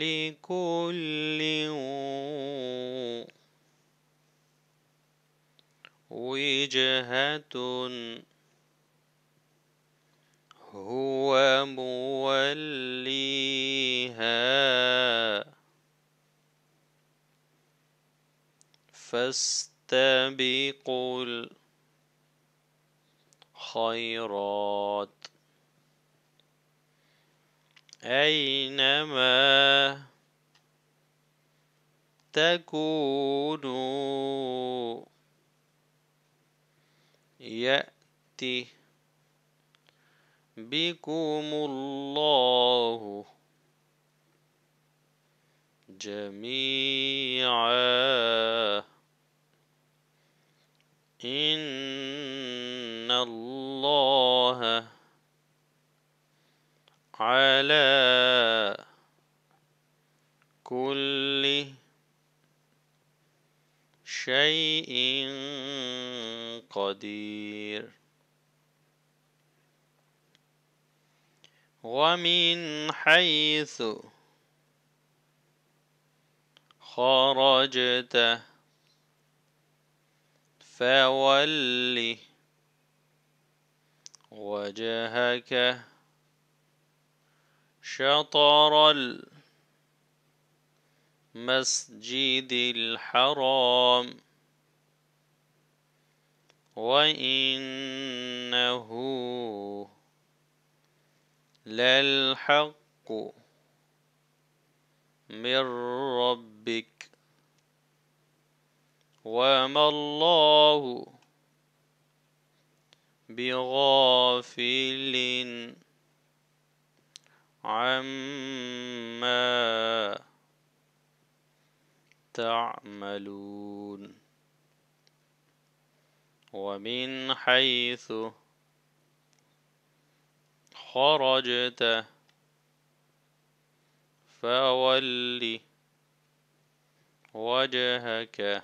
لكل وجهة هو موليها فاستبقوا الخيرات أينما تكونوا يأتي بكم الله جميعا على كل شيء قدير ومن حيث خرجت فول وجهك شطر المسجد الحرام وإنه للحق من ربك وما الله بغافل عما تعملون ومن حيث خرجت فول وجهك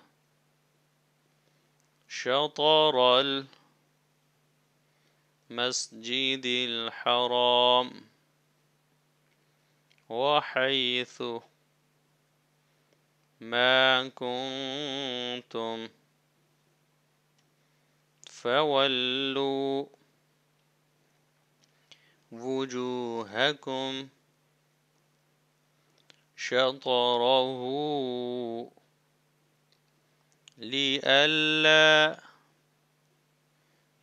شطر المسجد الحرام وحيث ما كنتم فولوا وجوهكم شطره لئلا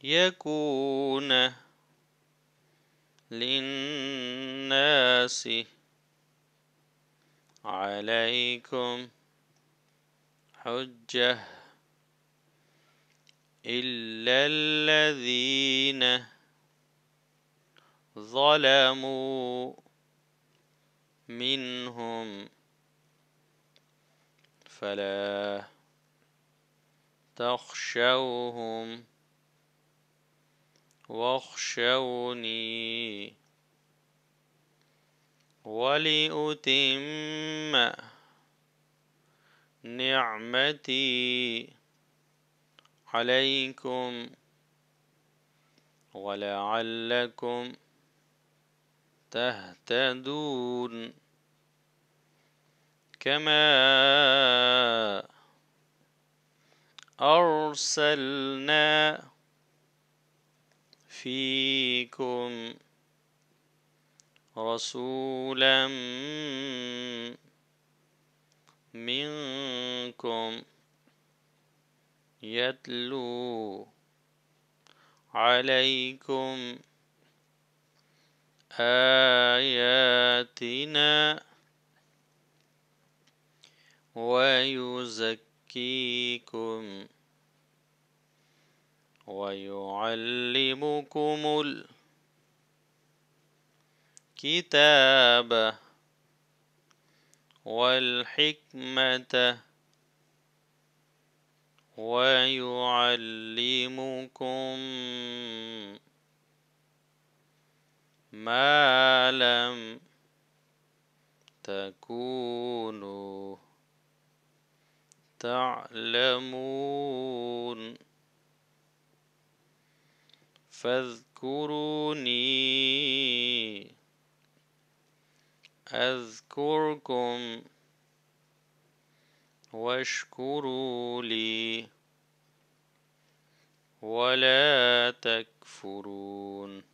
يكون للناس عليكم حجة إلا الذين ظلموا منهم فلا تخشوهم واخشوني ولأتم نعمتي عليكم ولعلكم تهتدون كما أرسلنا فيكم رسولا منكم يتلو عليكم آياتنا ويزكيكم ويعلمكم الأرض الكتاب والحكمة ويعلمكم ما لم تكونوا تعلمون فاذكروني أذكركم واشكروا لي ولا تكفرون